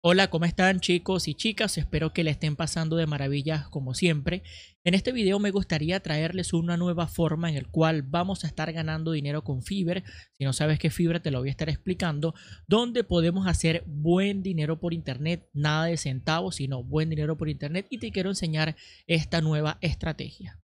Hola, ¿cómo están chicos y chicas? Espero que le estén pasando de maravillas como siempre. En este video me gustaría traerles una nueva forma en el cual vamos a estar ganando dinero con Fiverr. Si no sabes qué Fiverr te lo voy a estar explicando, donde podemos hacer buen dinero por internet, nada de centavos, sino buen dinero por internet y te quiero enseñar esta nueva estrategia.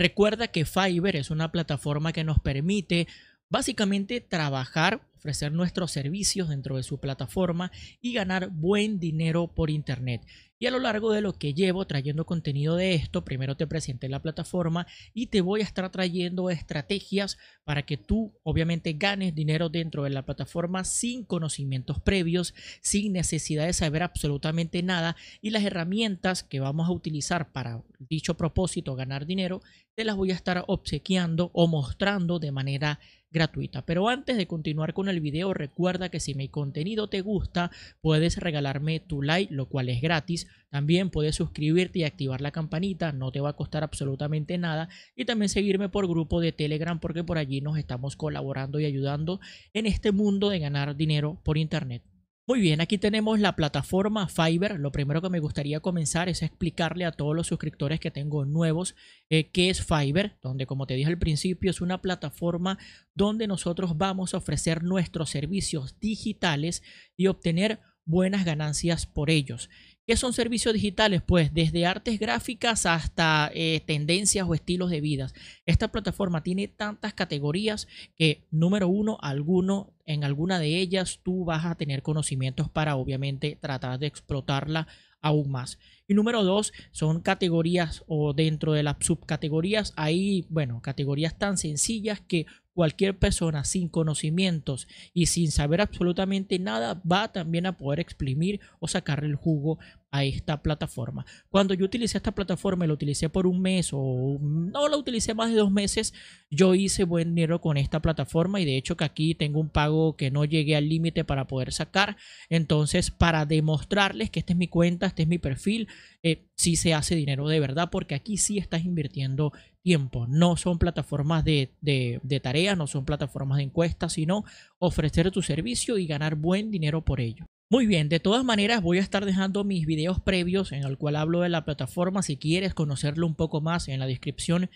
Recuerda que Fiverr es una plataforma que nos permite básicamente trabajar ofrecer nuestros servicios dentro de su plataforma y ganar buen dinero por Internet. Y a lo largo de lo que llevo trayendo contenido de esto, primero te presenté la plataforma y te voy a estar trayendo estrategias para que tú obviamente ganes dinero dentro de la plataforma sin conocimientos previos, sin necesidad de saber absolutamente nada y las herramientas que vamos a utilizar para dicho propósito, ganar dinero, te las voy a estar obsequiando o mostrando de manera gratuita. Pero antes de continuar con el vídeo recuerda que si mi contenido te gusta, puedes regalarme tu like, lo cual es gratis. También puedes suscribirte y activar la campanita, no te va a costar absolutamente nada. Y también seguirme por grupo de Telegram porque por allí nos estamos colaborando y ayudando en este mundo de ganar dinero por Internet. Muy bien, aquí tenemos la plataforma Fiverr. Lo primero que me gustaría comenzar es explicarle a todos los suscriptores que tengo nuevos que eh, qué es Fiverr, donde como te dije al principio es una plataforma donde nosotros vamos a ofrecer nuestros servicios digitales y obtener buenas ganancias por ellos. ¿Qué son servicios digitales? Pues desde artes gráficas hasta eh, tendencias o estilos de vida. Esta plataforma tiene tantas categorías que, número uno, alguno en alguna de ellas tú vas a tener conocimientos para obviamente tratar de explotarla aún más. Y número dos, son categorías o dentro de las subcategorías hay, bueno, categorías tan sencillas que cualquier persona sin conocimientos y sin saber absolutamente nada va también a poder exprimir o sacar el jugo a esta plataforma. Cuando yo utilicé esta plataforma, y la utilicé por un mes o no la utilicé más de dos meses, yo hice buen dinero con esta plataforma y de hecho que aquí tengo un pago que no llegué al límite para poder sacar. Entonces, para demostrarles que esta es mi cuenta, este es mi perfil, eh, si se hace dinero de verdad, porque aquí sí estás invirtiendo tiempo. No son plataformas de, de, de tareas, no son plataformas de encuestas, sino ofrecer tu servicio y ganar buen dinero por ello. Muy bien, de todas maneras voy a estar dejando mis videos previos en el cual hablo de la plataforma. Si quieres conocerlo un poco más en la descripción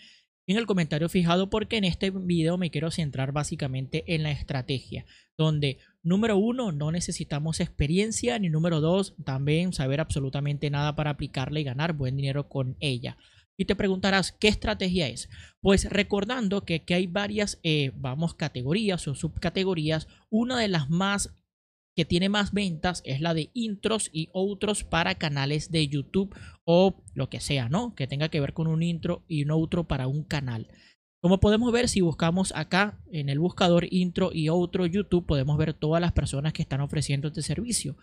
en el comentario fijado porque en este video me quiero centrar básicamente en la estrategia, donde número uno, no necesitamos experiencia, ni número dos, también saber absolutamente nada para aplicarla y ganar buen dinero con ella. Y te preguntarás, ¿qué estrategia es? Pues recordando que aquí hay varias, eh, vamos, categorías o subcategorías, una de las más que tiene más ventas es la de intros y otros para canales de YouTube o lo que sea, ¿no? Que tenga que ver con un intro y un outro para un canal. Como podemos ver, si buscamos acá en el buscador intro y outro YouTube, podemos ver todas las personas que están ofreciendo este servicio,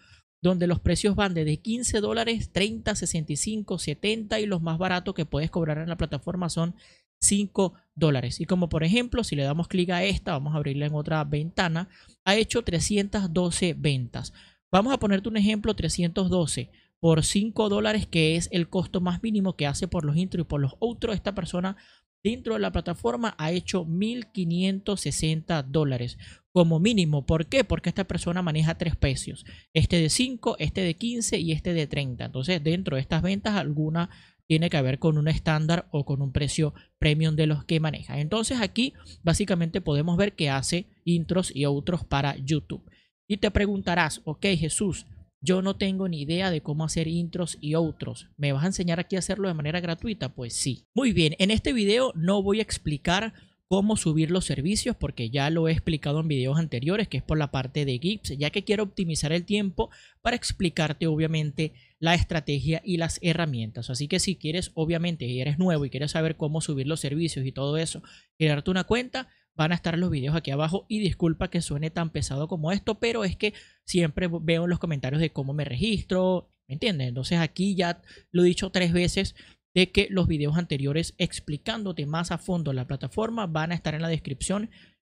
donde los precios van desde 15 dólares, 30, 65, 70 y los más baratos que puedes cobrar en la plataforma son 5 dólares. Y como por ejemplo, si le damos clic a esta, vamos a abrirla en otra ventana, ha hecho 312 ventas. Vamos a ponerte un ejemplo, 312 por 5 dólares, que es el costo más mínimo que hace por los intro y por los outros Esta persona dentro de la plataforma ha hecho 1.560 dólares como mínimo. ¿Por qué? Porque esta persona maneja tres precios. Este de 5, este de 15 y este de 30. Entonces, dentro de estas ventas, alguna tiene que ver con un estándar o con un precio premium de los que maneja. Entonces aquí básicamente podemos ver que hace intros y otros para YouTube. Y te preguntarás, ok Jesús, yo no tengo ni idea de cómo hacer intros y outros. ¿Me vas a enseñar aquí a hacerlo de manera gratuita? Pues sí. Muy bien, en este video no voy a explicar cómo subir los servicios porque ya lo he explicado en videos anteriores que es por la parte de GIPS ya que quiero optimizar el tiempo para explicarte obviamente la estrategia y las herramientas. Así que si quieres, obviamente, y eres nuevo y quieres saber cómo subir los servicios y todo eso, crearte una cuenta, van a estar los videos aquí abajo y disculpa que suene tan pesado como esto, pero es que siempre veo en los comentarios de cómo me registro, ¿me entiendes? Entonces aquí ya lo he dicho tres veces de que los videos anteriores explicándote más a fondo la plataforma van a estar en la descripción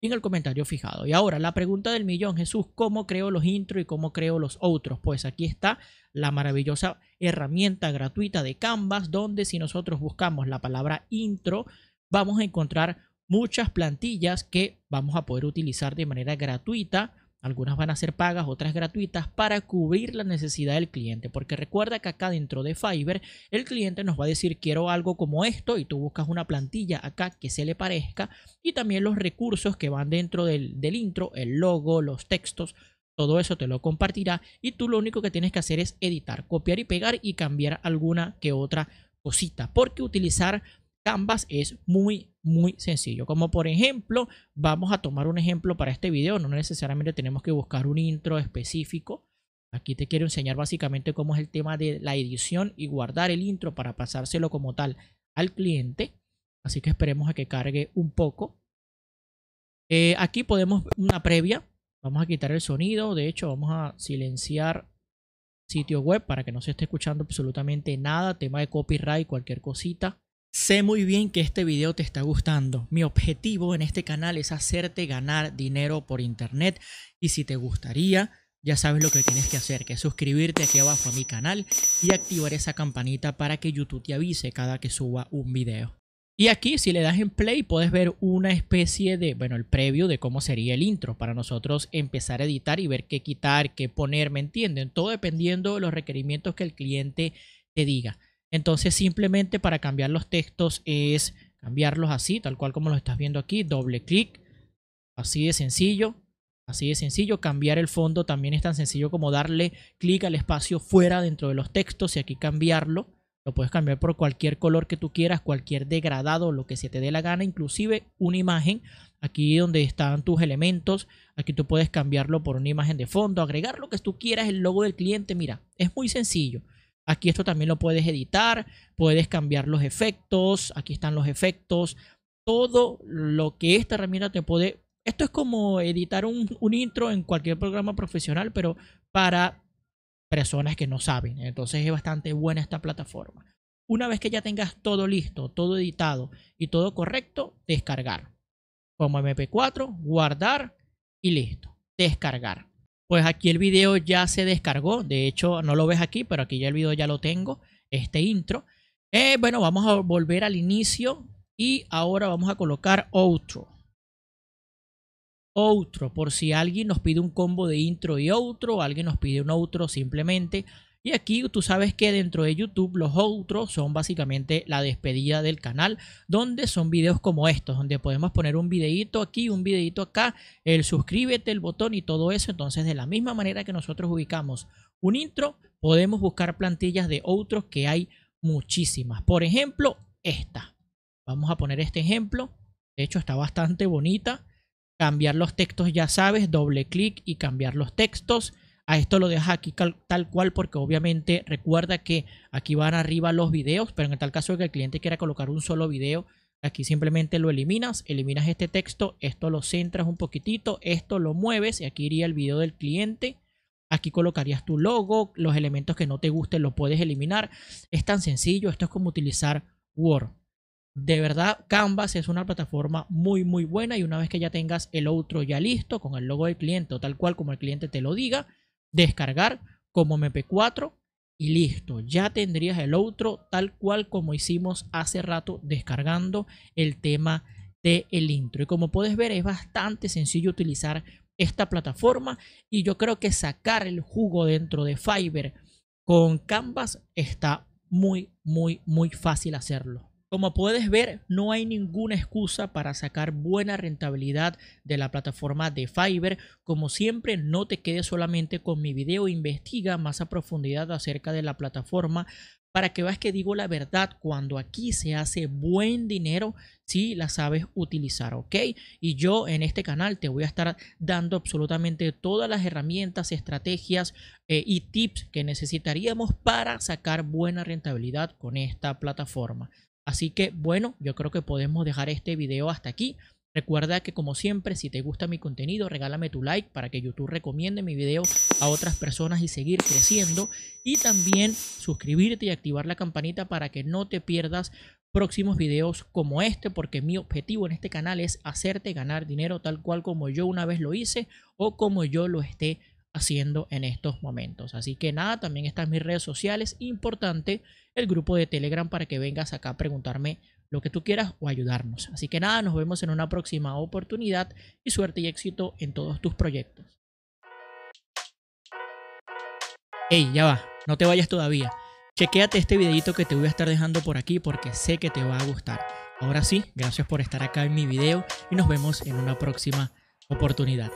en el comentario fijado. Y ahora, la pregunta del millón, Jesús, ¿cómo creo los intro y cómo creo los otros? Pues aquí está la maravillosa herramienta gratuita de Canvas, donde si nosotros buscamos la palabra intro, vamos a encontrar muchas plantillas que vamos a poder utilizar de manera gratuita algunas van a ser pagas, otras gratuitas, para cubrir la necesidad del cliente. Porque recuerda que acá dentro de Fiverr, el cliente nos va a decir, quiero algo como esto, y tú buscas una plantilla acá que se le parezca. Y también los recursos que van dentro del, intro, el logo, los textos, todo eso te lo compartirá. Y tú lo único que tienes que hacer es editar, copiar y pegar y cambiar alguna que otra cosita. Porque utilizar Canvas es muy, muy sencillo. Como por ejemplo, vamos a tomar un ejemplo para este video. No necesariamente tenemos que buscar un intro específico. Aquí te quiero enseñar básicamente cómo es el tema de la edición y guardar el intro para pasárselo como tal al cliente. Así que esperemos a que cargue un poco. Eh, aquí podemos una previa. Vamos a quitar el sonido. De hecho, vamos a silenciar sitio web para que no se esté escuchando absolutamente nada. Tema de copyright, cualquier cosita. Sé muy bien que este video te está gustando. Mi objetivo en este canal es hacerte ganar dinero por internet y si te gustaría, ya sabes lo que tienes que hacer, que es suscribirte aquí abajo a mi canal y activar esa campanita para que YouTube te avise cada que suba un video. Y aquí si le das en play puedes ver una especie de, bueno, el previo de cómo sería el intro para nosotros empezar a editar y ver qué quitar, qué poner, ¿me entienden? Todo dependiendo de los requerimientos que el cliente te diga. Entonces simplemente para cambiar los textos es cambiarlos así, tal cual como lo estás viendo aquí, doble clic, así de sencillo, así de sencillo. Cambiar el fondo también es tan sencillo como darle clic al espacio fuera dentro de los textos y aquí cambiarlo. Lo puedes cambiar por cualquier color que tú quieras, cualquier degradado, lo que se te dé la gana, inclusive una imagen. Aquí donde están tus elementos, aquí tú puedes cambiarlo por una imagen de fondo, agregar lo que tú quieras, el logo del cliente. Mira, es muy sencillo. Aquí esto también lo puedes editar, puedes cambiar los efectos, aquí están los efectos, todo lo que esta herramienta te puede... Esto es como editar un, intro en cualquier programa profesional, pero para personas que no saben. Entonces es bastante buena esta plataforma. Una vez que ya tengas todo listo, todo editado y todo correcto, descargar. Como MP4, guardar y listo. Descargar. Pues aquí el video ya se descargó. De hecho, no lo ves aquí, pero aquí ya el video ya lo tengo. Este intro. Eh, bueno, vamos a volver al inicio. Y ahora vamos a colocar outro. Outro. Por si alguien nos pide un combo de intro y outro. alguien nos pide un outro simplemente. Y aquí tú sabes que dentro de YouTube los outros son básicamente la despedida del canal, donde son videos como estos, donde podemos poner un videito aquí, un videito acá, el suscríbete, el botón y todo eso. Entonces, de la misma manera que nosotros ubicamos un intro, podemos buscar plantillas de otros que hay muchísimas. Por ejemplo, esta. Vamos a poner este ejemplo. De hecho, está bastante bonita. Cambiar los textos, ya sabes, doble clic y cambiar los textos a esto lo dejas aquí tal cual porque obviamente recuerda que aquí van arriba los videos, pero en tal caso que el cliente quiera colocar un solo video, aquí simplemente lo eliminas, eliminas este texto, esto lo centras un poquitito, esto lo mueves y aquí iría el video del cliente. Aquí colocarías tu logo, los elementos que no te gusten lo puedes eliminar. Es tan sencillo, esto es como utilizar Word. De verdad, Canvas es una plataforma muy, muy buena y una vez que ya tengas el otro ya listo con el logo del cliente o tal cual como el cliente te lo diga, descargar como MP4 y listo, ya tendrías el otro tal cual como hicimos hace rato descargando el tema del el intro. Y como puedes ver es bastante sencillo utilizar esta plataforma y yo creo que sacar el jugo dentro de Fiverr con Canvas está muy, muy, muy fácil hacerlo. Como puedes ver, no hay ninguna excusa para sacar buena rentabilidad de la plataforma de Fiverr. Como siempre, no te quedes solamente con mi video, investiga más a profundidad acerca de la plataforma para que veas que digo la verdad, cuando aquí se hace buen dinero, si la sabes utilizar, ¿ok? Y yo en este canal te voy a estar dando absolutamente todas las herramientas, estrategias eh, y tips que necesitaríamos para sacar buena rentabilidad con esta plataforma. Así que bueno, yo creo que podemos dejar este video hasta aquí. Recuerda que como siempre, si te gusta mi contenido, regálame tu like para que YouTube recomiende mi video a otras personas y seguir creciendo. Y también suscribirte y activar la campanita para que no te pierdas próximos videos como este, porque mi objetivo en este canal es hacerte ganar dinero tal cual como yo una vez lo hice o como yo lo esté haciendo en estos momentos. Así que nada, también están mis redes sociales. Importante el grupo de Telegram para que vengas acá a preguntarme lo que tú quieras o ayudarnos. Así que nada, nos vemos en una próxima oportunidad y suerte y éxito en todos tus proyectos. Hey, ya va, no te vayas todavía. Chequéate este videito que te voy a estar dejando por aquí porque sé que te va a gustar. Ahora sí, gracias por estar acá en mi video y nos vemos en una próxima oportunidad.